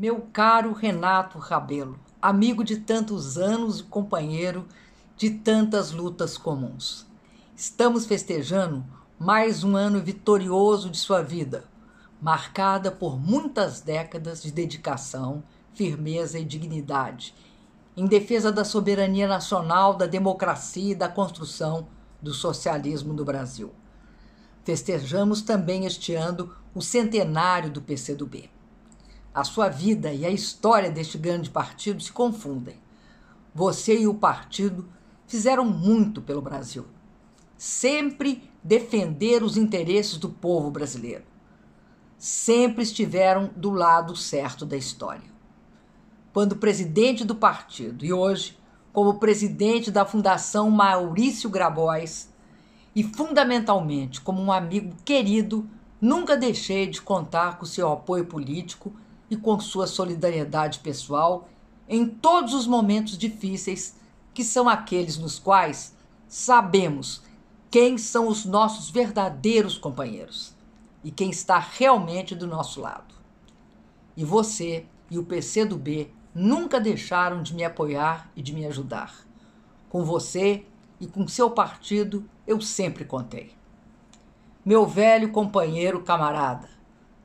Meu caro Renato Rabelo, amigo de tantos anos e companheiro de tantas lutas comuns. Estamos festejando mais um ano vitorioso de sua vida, marcada por muitas décadas de dedicação, firmeza e dignidade, em defesa da soberania nacional, da democracia e da construção do socialismo no Brasil. Festejamos também este ano o centenário do PCdoB. A sua vida e a história deste grande partido se confundem. Você e o partido fizeram muito pelo Brasil. Sempre defender os interesses do povo brasileiro. Sempre estiveram do lado certo da história. Quando presidente do partido e hoje como presidente da Fundação Maurício Grabois e fundamentalmente como um amigo querido, nunca deixei de contar com seu apoio político e com sua solidariedade pessoal em todos os momentos difíceis que são aqueles nos quais sabemos quem são os nossos verdadeiros companheiros e quem está realmente do nosso lado. E você e o PCdoB nunca deixaram de me apoiar e de me ajudar. Com você e com seu partido eu sempre contei. Meu velho companheiro camarada,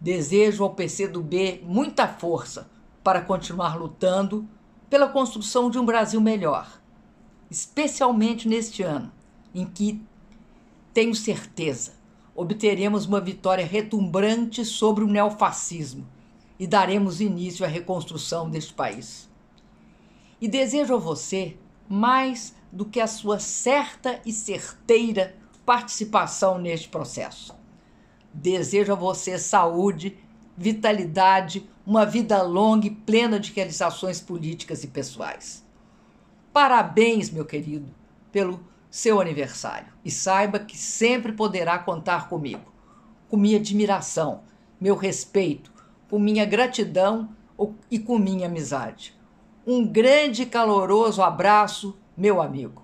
Desejo ao PCdoB muita força para continuar lutando pela construção de um Brasil melhor, especialmente neste ano, em que, tenho certeza, obteremos uma vitória retumbante sobre o neofascismo e daremos início à reconstrução deste país. E desejo a você mais do que a sua certa e certeira participação neste processo. Desejo a você saúde, vitalidade, uma vida longa e plena de realizações políticas e pessoais. Parabéns, meu querido, pelo seu aniversário e saiba que sempre poderá contar comigo, com minha admiração, meu respeito, com minha gratidão e com minha amizade. Um grande e caloroso abraço, meu amigo.